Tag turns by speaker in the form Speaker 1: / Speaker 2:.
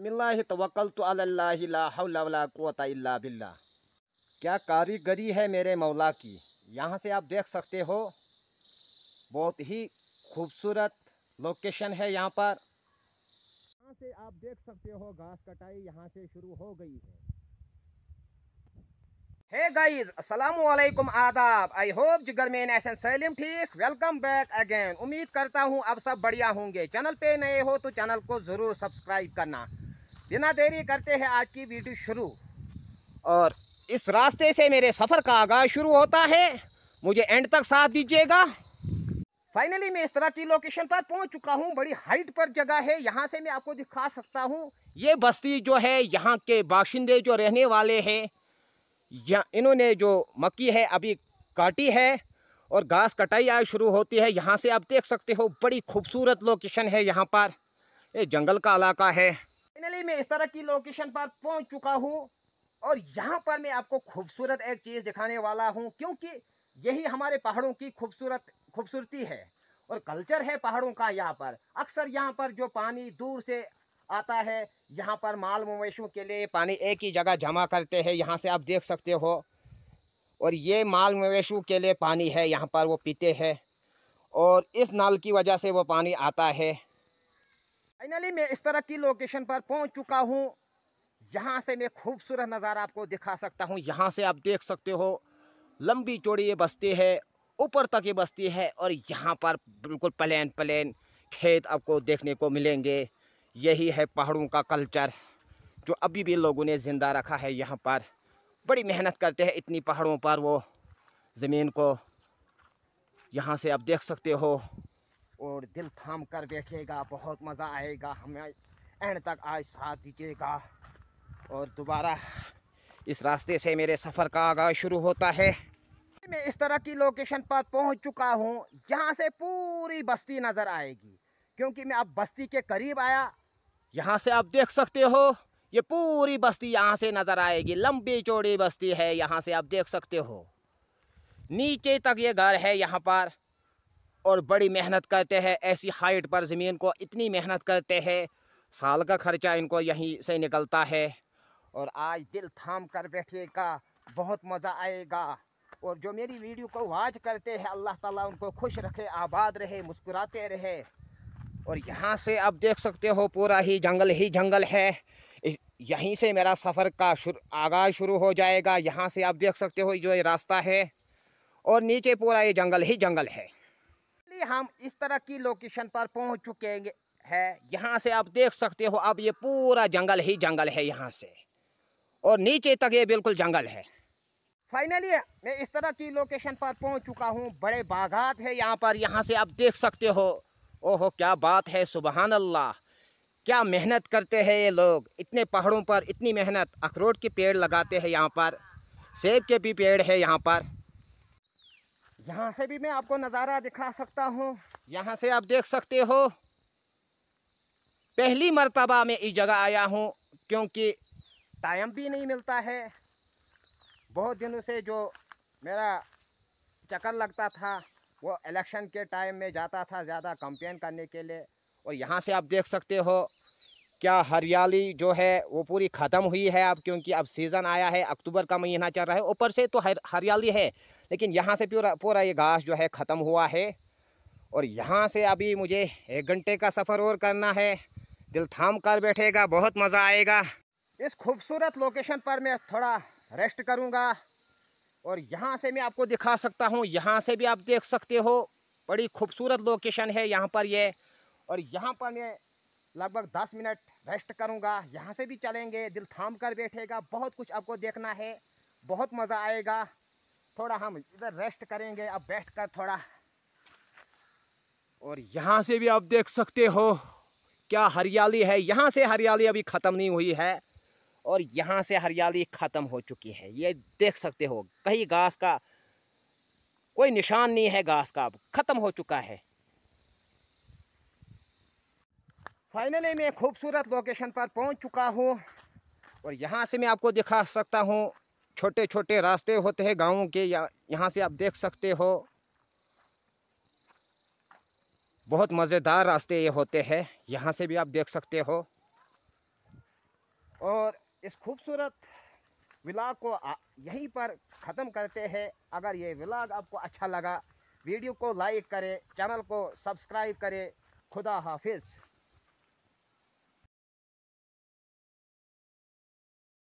Speaker 1: बिस्मिल्लाह तवक्ल तो अल्लाहला इल्ला बिल्ला क्या कारीगरी है मेरे मौला की यहाँ से आप देख सकते हो बहुत ही खूबसूरत लोकेशन है यहाँ पर यहाँ से आप देख सकते हो घास कटाई यहाँ से शुरू हो गई है हे गाइस अस्सलाम वालेकुम आदाब आई होप जिगर जिगरमैन एहसन सलीम ठीक वेलकम बैक अगेन उम्मीद करता हूँ आप सब बढ़िया होंगे चैनल पे नए हो तो चैनल को ज़रूर सब्सक्राइब करना बिना देरी करते हैं आज की वीडियो शुरू और इस रास्ते से मेरे सफ़र का आगाज़ शुरू होता है मुझे एंड तक साथ दीजिएगा फाइनली मैं इस तरह की लोकेशन पर पहुंच चुका हूं बड़ी हाइट पर जगह है यहां से मैं आपको दिखा सकता हूं ये बस्ती जो है यहां के बाशिंदे जो रहने वाले हैं या इन्होंने जो मक्की है अभी काटी है और घास कटाई आज शुरू होती है यहाँ से आप देख सकते हो बड़ी खूबसूरत लोकेशन है यहाँ पर ये जंगल का इलाका है फाइनली मैं इस तरह की लोकेशन पर पहुंच चुका हूं और यहां पर मैं आपको खूबसूरत एक चीज़ दिखाने वाला हूं क्योंकि यही हमारे पहाड़ों की खूबसूरत खूबसूरती है और कल्चर है पहाड़ों का यहाँ पर अक्सर यहाँ पर जो पानी दूर से आता है यहाँ पर माल मवेशियों के लिए पानी एक ही जगह जमा करते हैं यहाँ से आप देख सकते हो और ये माल मवेशियों के लिए पानी है यहाँ पर वो पीते हैं और इस नल की वजह से वो पानी आता है फाइनली मैं इस तरह की लोकेशन पर पहुंच चुका हूं यहाँ से मैं खूबसूरत नज़ारा आपको दिखा सकता हूँ यहाँ से आप देख सकते हो लंबी चौड़ी ये बस्ती है ऊपर तक ये बस्ती है और यहाँ पर बिल्कुल प्लेन प्लेन खेत आपको देखने को मिलेंगे यही है पहाड़ों का कल्चर जो अभी भी लोगों ने ज़िंदा रखा है यहाँ पर बड़ी मेहनत करते हैं इतनी पहाड़ों पर वो ज़मीन को यहाँ से आप देख सकते हो और दिल थाम कर देखेगा बहुत मज़ा आएगा हमें एंड तक आज साथ दीजिएगा और दोबारा इस रास्ते से मेरे सफ़र का आगाज शुरू होता है मैं इस तरह की लोकेशन पर पहुंच चुका हूं जहां से पूरी बस्ती नज़र आएगी क्योंकि मैं अब बस्ती के करीब आया यहां से आप देख सकते हो ये पूरी बस्ती यहाँ से नज़र आएगी लंबी चौड़ी बस्ती है यहाँ से आप देख सकते हो नीचे तक ये घर है यहाँ पर और बड़ी मेहनत करते हैं ऐसी हाइट पर ज़मीन को इतनी मेहनत करते हैं साल का खर्चा इनको यहीं से निकलता है और आज दिल थाम कर बैठिएगा बहुत मज़ा आएगा और जो मेरी वीडियो को वाच करते हैं अल्लाह ताला उनको खुश रखे आबाद रहे मुस्कुराते रहे और यहाँ से आप देख सकते हो पूरा ही जंगल ही जंगल है यहीं से मेरा सफ़र का शुरू आगाज़ शुरू हो जाएगा यहाँ से आप देख सकते हो जो ये रास्ता है और नीचे पूरा ये जंगल ही जंगल है हम इस तरह की लोकेशन पर पहुंच चुके हैं यहाँ से आप देख सकते हो अब ये पूरा जंगल ही जंगल है यहाँ से और नीचे तक ये बिल्कुल जंगल है फाइनली मैं इस तरह की लोकेशन पर पहुंच चुका हूँ बड़े बागात है यहाँ पर यहाँ से आप देख सकते हो ओहो क्या बात है सुबहान अल्लाह क्या मेहनत करते हैं ये लोग इतने पहाड़ों पर इतनी मेहनत अखरोट के पेड़ लगाते हैं यहाँ पर सेब के भी पेड़ है यहाँ पर यहाँ से भी मैं आपको नज़ारा दिखा सकता हूँ यहाँ से आप देख सकते हो पहली मर्तबा मैं इस जगह आया हूँ क्योंकि टाइम भी नहीं मिलता है बहुत दिनों से जो मेरा चक्कर लगता था वो इलेक्शन के टाइम में जाता था ज़्यादा कंपेन करने के लिए और यहाँ से आप देख सकते हो क्या हरियाली जो है वो पूरी ख़त्म हुई है अब क्योंकि अब सीज़न आया है अक्टूबर का महीना चल रहा है ऊपर से तो हरियाली है लेकिन यहाँ से पूरा पूरा ये घास जो है ख़त्म हुआ है और यहाँ से अभी मुझे एक घंटे का सफ़र और करना है दिल थाम कर बैठेगा बहुत मज़ा आएगा इस खूबसूरत लोकेशन पर मैं थोड़ा रेस्ट करूँगा और यहाँ से मैं आपको दिखा सकता हूँ यहाँ से भी आप देख सकते हो बड़ी खूबसूरत लोकेशन है यहाँ पर ये और यहाँ पर मैं लगभग दस मिनट रेस्ट करूँगा यहाँ से भी चलेंगे दिल थाम कर बैठेगा बहुत कुछ आपको देखना है बहुत मज़ा आएगा थोड़ा हम इधर रेस्ट करेंगे अब बैठ कर थोड़ा और यहाँ से भी आप देख सकते हो क्या हरियाली है यहाँ से हरियाली अभी ख़त्म नहीं हुई है और यहाँ से हरियाली ख़त्म हो चुकी है ये देख सकते हो कहीं घास का कोई निशान नहीं है घास का अब ख़त्म हो चुका है फाइनली मैं खूबसूरत लोकेशन पर पहुंच चुका हूं और यहां से मैं आपको दिखा सकता हूं छोटे छोटे रास्ते होते हैं गाँव के या यहाँ से आप देख सकते हो बहुत मज़ेदार रास्ते ये होते हैं यहाँ से भी आप देख सकते हो और इस खूबसूरत विलाग को यहीं पर ख़त्म करते हैं अगर ये विलाग आपको अच्छा लगा वीडियो को लाइक करें चैनल को सब्सक्राइब करें खुदा हाफिज़